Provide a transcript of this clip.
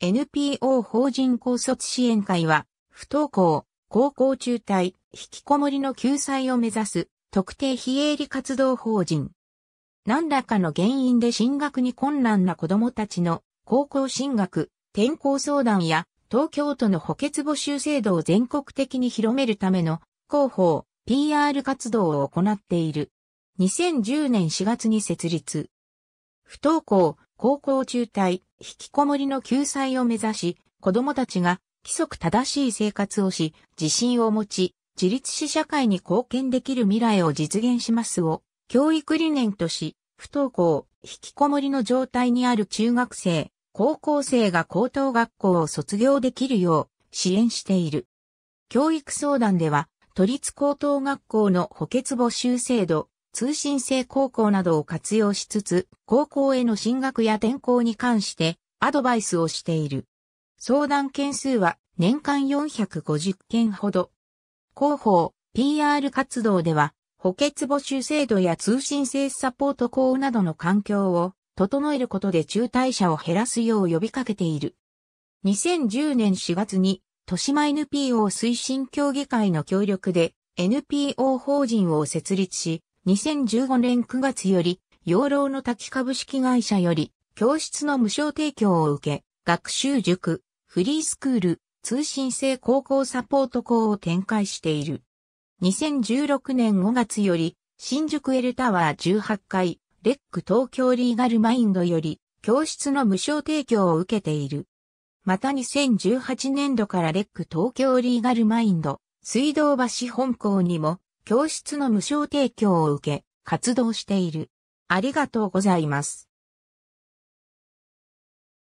NPO 法人高卒支援会は、不登校、高校中退、引きこもりの救済を目指す特定非営利活動法人。何らかの原因で進学に困難な子供たちの高校進学、転校相談や東京都の補欠募集制度を全国的に広めるための広報、PR 活動を行っている。2010年4月に設立。不登校、高校中退、引きこもりの救済を目指し、子供たちが規則正しい生活をし、自信を持ち、自立し社会に貢献できる未来を実現しますを、教育理念とし、不登校、引きこもりの状態にある中学生、高校生が高等学校を卒業できるよう支援している。教育相談では、都立高等学校の補欠募集制度、通信制高校などを活用しつつ、高校への進学や転校に関してアドバイスをしている。相談件数は年間450件ほど。広報、PR 活動では、補欠募集制度や通信制サポート校などの環境を整えることで中退者を減らすよう呼びかけている。2010年4月に、豊島 NPO 推進協議会の協力で NPO 法人を設立し、2015年9月より、養老の滝株式会社より、教室の無償提供を受け、学習塾、フリースクール、通信制高校サポート校を展開している。2016年5月より、新宿エルタワー18階、レック東京リーガルマインドより、教室の無償提供を受けている。また2018年度からレック東京リーガルマインド、水道橋本校にも、教室の無償提供を受け、活動している。ありがとうございます。